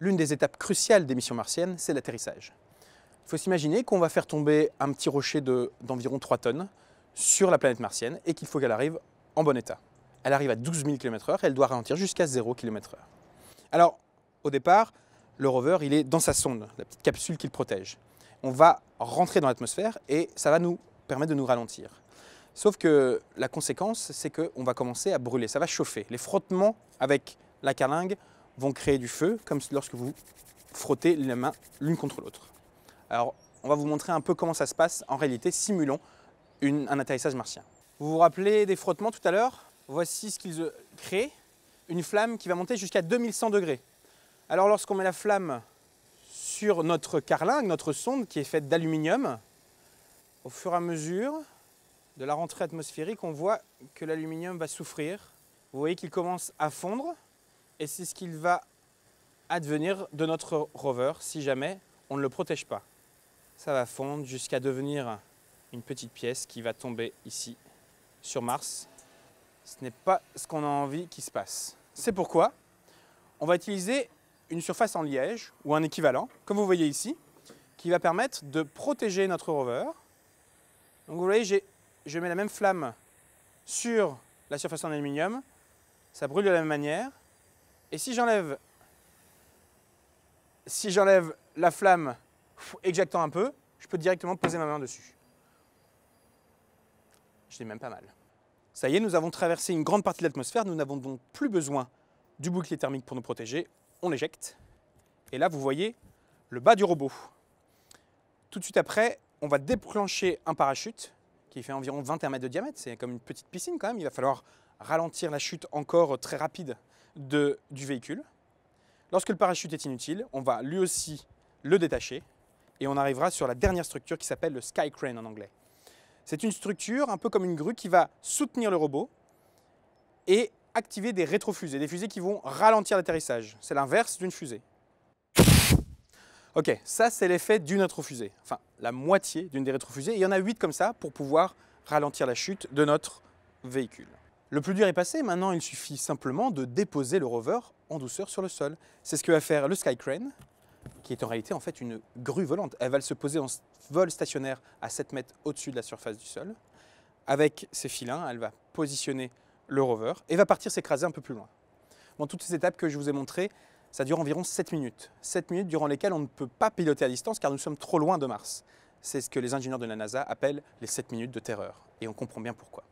L'une des étapes cruciales des missions martiennes, c'est l'atterrissage. Il faut s'imaginer qu'on va faire tomber un petit rocher d'environ 3 tonnes sur la planète martienne et qu'il faut qu'elle arrive en bon état. Elle arrive à 12 000 km/h et elle doit ralentir jusqu'à 0 km/h. Alors, au départ, le rover, il est dans sa sonde, la petite capsule qui le protège. On va rentrer dans l'atmosphère et ça va nous permettre de nous ralentir. Sauf que la conséquence, c'est qu'on va commencer à brûler, ça va chauffer. Les frottements avec la carlingue vont créer du feu, comme lorsque vous frottez les mains l'une contre l'autre. Alors, on va vous montrer un peu comment ça se passe en réalité, simulons un atterrissage martien. Vous vous rappelez des frottements tout à l'heure Voici ce qu'ils euh, créent, une flamme qui va monter jusqu'à 2100 degrés. Alors lorsqu'on met la flamme sur notre carlingue, notre sonde qui est faite d'aluminium, au fur et à mesure, de la rentrée atmosphérique, on voit que l'aluminium va souffrir. Vous voyez qu'il commence à fondre et c'est ce qu'il va advenir de notre rover si jamais on ne le protège pas. Ça va fondre jusqu'à devenir une petite pièce qui va tomber ici sur Mars. Ce n'est pas ce qu'on a envie qu'il se passe. C'est pourquoi on va utiliser une surface en liège ou un équivalent, comme vous voyez ici, qui va permettre de protéger notre rover. Donc vous voyez, j'ai je mets la même flamme sur la surface en aluminium, ça brûle de la même manière. Et si j'enlève si j'enlève la flamme éjectant un peu, je peux directement poser ma main dessus. Je l'ai même pas mal. Ça y est, nous avons traversé une grande partie de l'atmosphère, nous n'avons donc plus besoin du bouclier thermique pour nous protéger. On l'éjecte. Et là, vous voyez le bas du robot. Tout de suite après, on va déclencher un parachute qui fait environ 21 mètres de diamètre. C'est comme une petite piscine quand même. Il va falloir ralentir la chute encore très rapide de, du véhicule. Lorsque le parachute est inutile, on va lui aussi le détacher et on arrivera sur la dernière structure qui s'appelle le sky crane en anglais. C'est une structure un peu comme une grue qui va soutenir le robot et activer des rétrofusées, des fusées qui vont ralentir l'atterrissage. C'est l'inverse d'une fusée. Ok, ça c'est l'effet d'une rétrofusée, enfin la moitié d'une des rétrofusées. il y en a 8 comme ça pour pouvoir ralentir la chute de notre véhicule. Le plus dur est passé, maintenant il suffit simplement de déposer le rover en douceur sur le sol. C'est ce que va faire le Skycrane, qui est en réalité en fait une grue volante. Elle va se poser en vol stationnaire à 7 mètres au-dessus de la surface du sol. Avec ses filins, elle va positionner le rover et va partir s'écraser un peu plus loin. Dans toutes ces étapes que je vous ai montrées, ça dure environ 7 minutes. 7 minutes durant lesquelles on ne peut pas piloter à distance car nous sommes trop loin de Mars. C'est ce que les ingénieurs de la NASA appellent les 7 minutes de terreur. Et on comprend bien pourquoi.